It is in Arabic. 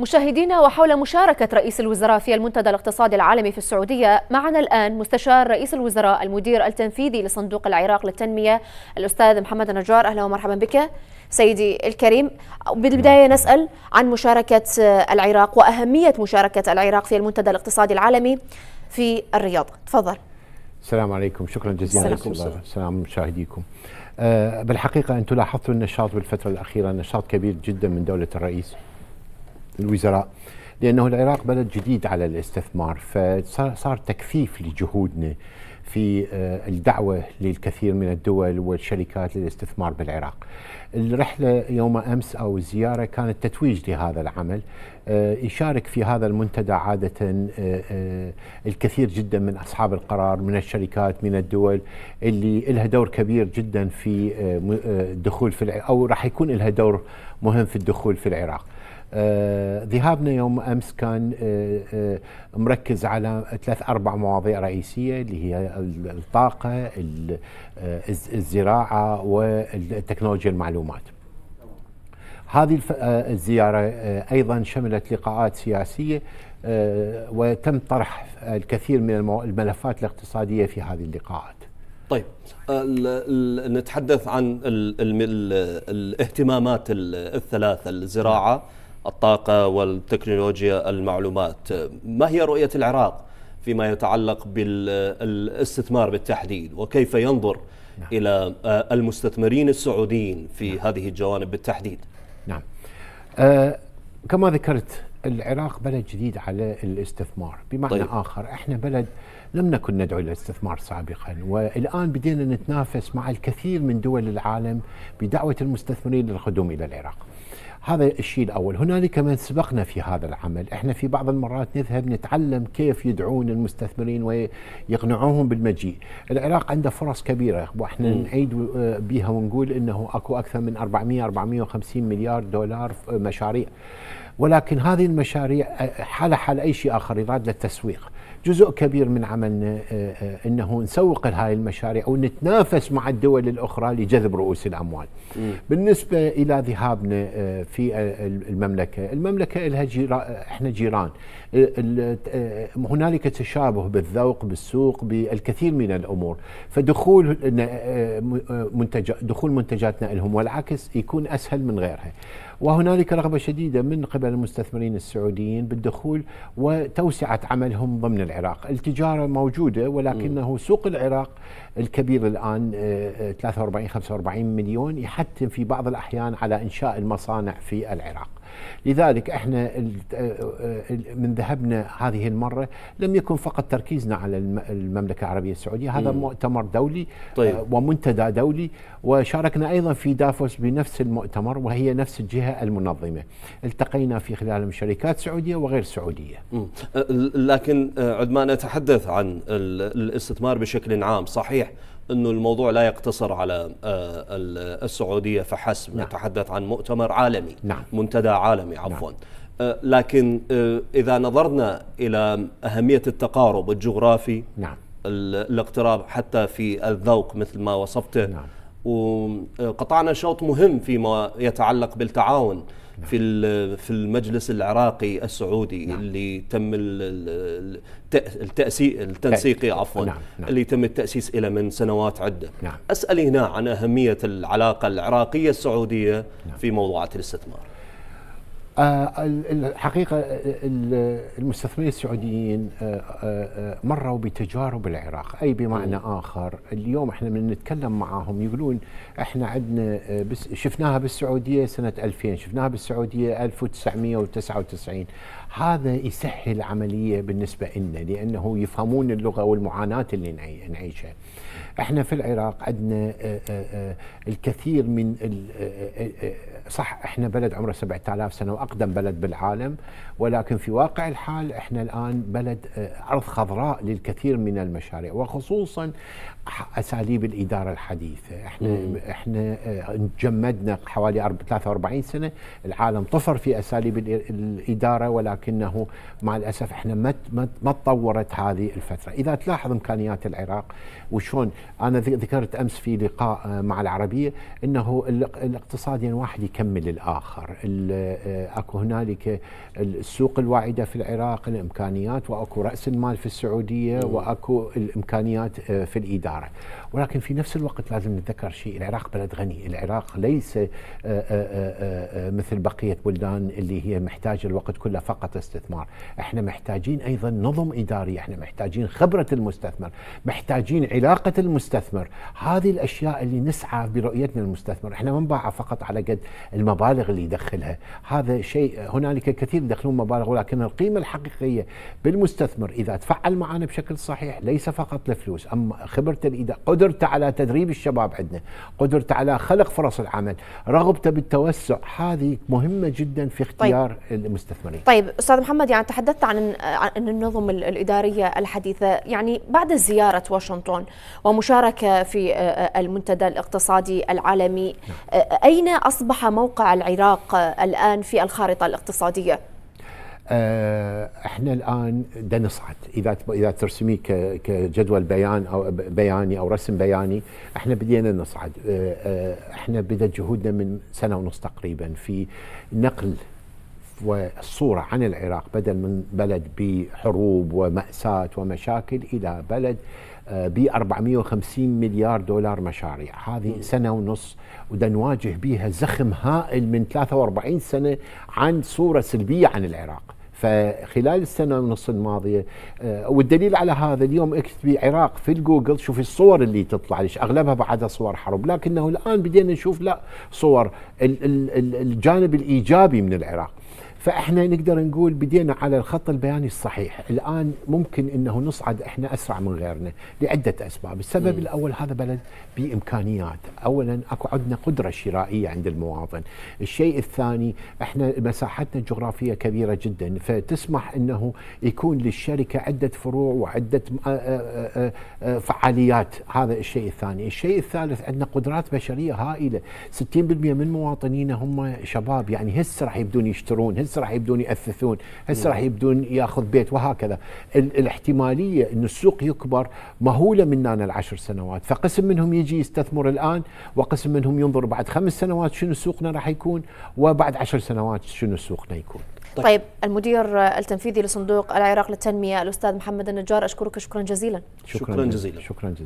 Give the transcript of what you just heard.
مشاهدينا وحول مشاركة رئيس الوزراء في المنتدى الاقتصادي العالمي في السعودية معنا الآن مستشار رئيس الوزراء المدير التنفيذي لصندوق العراق للتنمية الأستاذ محمد نجار أهلا ومرحبا بك سيدي الكريم بالبداية نسأل عن مشاركة العراق وأهمية مشاركة العراق في المنتدى الاقتصادي العالمي في الرياض تفضل السلام عليكم شكرا جزيلا السلام, السلام. السلام مشاهديكم آه، بالحقيقة أنتم لاحظتوا النشاط بالفترة الأخيرة نشاط كبير جدا من دولة الرئيس الوزراء لانه العراق بلد جديد على الاستثمار فصار تكثيف لجهودنا في آه، الدعوه للكثير من الدول والشركات للاستثمار بالعراق. الرحله يوم امس او الزياره كانت تتويج لهذا العمل آه، يشارك في هذا المنتدى عاده آه، الكثير جدا من اصحاب القرار من الشركات من الدول اللي لها دور كبير جدا في الدخول في او راح يكون لها دور مهم في الدخول في العراق. آه، ذهابنا يوم امس كان آه، آه، مركز على ثلاث اربع مواضيع رئيسيه اللي هي الطاقه الزراعه والتكنولوجيا المعلومات. هذه الزياره ايضا شملت لقاءات سياسيه وتم طرح الكثير من الملفات الاقتصاديه في هذه اللقاءات. طيب نتحدث عن الاهتمامات الثلاثة الزراعة الطاقة والتكنولوجيا المعلومات ما هي رؤية العراق فيما يتعلق بالاستثمار بالتحديد وكيف ينظر نعم. إلى المستثمرين السعوديين في نعم. هذه الجوانب بالتحديد نعم آه كما ذكرت العراق بلد جديد على الاستثمار بمعنى طيب. آخر احنا بلد لم نكن ندعو للاستثمار سابقا والآن بدينا نتنافس مع الكثير من دول العالم بدعوة المستثمرين للقدوم إلى العراق هذا الشيء الاول هنالك من سبقنا في هذا العمل احنا في بعض المرات نذهب نتعلم كيف يدعون المستثمرين ويقنعوهم بالمجيء العراق عنده فرص كبيره واحنا نعيد بها ونقول انه اكو اكثر من 400 450 مليار دولار مشاريع ولكن هذه المشاريع حال حال اي شيء اخر يراد للتسويق جزء كبير من عملنا آه، آه، انه نسوق هاي المشاريع ونتنافس مع الدول الاخرى لجذب رؤوس الاموال. بالنسبه الى ذهابنا آه، في المملكه، المملكه لها جيران احنا جيران. هنالك تشابه بالذوق بالسوق بالكثير من الامور، فدخول منتج دخول منتجاتنا لهم والعكس يكون اسهل من غيرها. وهنالك رغبة شديدة من قبل المستثمرين السعوديين بالدخول وتوسعة عملهم ضمن العراق التجارة موجودة ولكنه سوق العراق الكبير الآن 43 آه، 45 آه، مليون يحتم في بعض الأحيان على إنشاء المصانع في العراق لذلك احنا آه، آه، من ذهبنا هذه المره لم يكن فقط تركيزنا على المملكه العربيه السعوديه هذا مم. مؤتمر دولي طيب. آه، ومنتدى دولي وشاركنا ايضا في دافوس بنفس المؤتمر وهي نفس الجهه المنظمه التقينا في خلال شركات سعوديه وغير سعوديه مم. لكن عدما نتحدث عن الاستثمار بشكل عام صحيح انه الموضوع لا يقتصر على آه، السعوديه فحسب نعم. نتحدث عن مؤتمر عالمي نعم. منتدى عالمي نعم. عفوا نعم. لكن آه، اذا نظرنا الى اهميه التقارب الجغرافي نعم. الاقتراب حتى في الذوق مثل ما وصفته نعم. وقطعنا شوط مهم فيما يتعلق بالتعاون في في المجلس العراقي السعودي نعم. اللي تم التأسيس التنسيقي عفوا نعم. نعم. اللي تم التأسيس إلى من سنوات عدة نعم. أسأل هنا عن أهمية العلاقة العراقية السعودية نعم. في موضوعات الاستثمار آه، الحقيقة المستثمرين السعوديين آه، آه، مروا بتجارب العراق أي بمعنى آخر اليوم احنا من نتكلم معاهم يقولون احنا عندنا شفناها بالسعودية سنة 2000 شفناها بالسعودية 1999 هذا يسهل عملية بالنسبة لنا لأنه يفهمون اللغة والمعاناة اللي نعيشها احنا في العراق عندنا آه، آه، آه، الكثير من صح احنا بلد عمره 7000 سنه واقدم بلد بالعالم ولكن في واقع الحال احنا الان بلد ارض خضراء للكثير من المشاريع وخصوصا اساليب الاداره الحديثه احنا مم. احنا تجمدنا حوالي 43 سنه العالم طفر في اساليب الاداره ولكن لكنه مع الاسف احنا ما ما تطورت هذه الفتره، اذا تلاحظ امكانيات العراق وشون انا ذكرت امس في لقاء آه، مع العربيه انه الاقتصاد واحد يكمل الاخر، آه، اكو هنالك السوق الواعده في العراق الامكانيات واكو راس المال في السعوديه واكو الامكانيات آه، في الاداره، ولكن في نفس الوقت لازم نتذكر شيء العراق بلد غني، العراق ليس مثل بقيه بلدان اللي هي محتاجه الوقت كله فقط استثمار احنا محتاجين ايضا نظم اداري احنا محتاجين خبرة المستثمر محتاجين علاقة المستثمر هذه الاشياء اللي نسعى برؤيتنا المستثمر احنا ما نباع فقط على قد المبالغ اللي يدخلها هذا شيء هنالك كثير يدخلون مبالغ ولكن القيمة الحقيقية بالمستثمر اذا تفعل معنا بشكل صحيح ليس فقط الفلوس اما خبرته الادارية قدرته على تدريب الشباب عندنا قدرته على خلق فرص العمل رغبته بالتوسع هذه مهمة جدا في طيب. اختيار طيب. المستثمرين طيب استاذ محمد يعني تحدثت عن آه، عن النظم الاداريه الحديثه يعني بعد زياره واشنطن ومشاركه في آه، آه، المنتدى الاقتصادي العالمي اين اصبح موقع العراق الان في الخارطه الاقتصاديه؟ احنا الان بدنا نصعد اذا اذا ترسميه كجدول بيان او بياني او رسم بياني احنا بدينا نصعد احنا بدا جهودنا من سنه ونص تقريبا في نقل والصورة عن العراق بدل من بلد بحروب ومأساة ومشاكل إلى بلد آه، ب 450 مليار دولار مشاريع هذه سنة ونص ودا نواجه بها زخم هائل من 43 سنة عن صورة سلبية عن العراق فخلال السنه ونص الماضيه آه، والدليل على هذا اليوم اكتبي عراق في الجوجل شوفي الصور اللي تطلع لك اغلبها بعدها صور حرب لكنه الان بدينا نشوف لا صور الجانب الايجابي من العراق فاحنا نقدر نقول بدينا على الخط البياني الصحيح الان ممكن انه نصعد احنا اسرع من غيرنا لعده اسباب السبب م. الاول هذا بلد بامكانيات اولا اكو عندنا قدره شرائيه عند المواطن، الشيء الثاني احنا مساحتنا الجغرافيه كبيره جدا فتسمح انه يكون للشركه عده فروع وعده آه، آه، آه، فعاليات هذا الشيء الثاني، الشيء الثالث عندنا قدرات بشريه هائله 60% من مواطنينا هم شباب يعني هسه راح يبدون يشترون هسه راح يبدون ياثثون هسه راح يبدون ياخذ بيت وهكذا الاحتماليه ان السوق يكبر مهوله مننا العشر سنوات فقسم منهم يجي يستثمر الان وقسم منهم ينظر بعد خمس سنوات شنو سوقنا راح يكون وبعد عشر سنوات شنو سوقنا يكون طيب. طيب المدير التنفيذي لصندوق العراق للتنمية الأستاذ محمد النجار أشكرك شكرا جزيلا شكرا, شكرا جزيلا شكرا جزيلا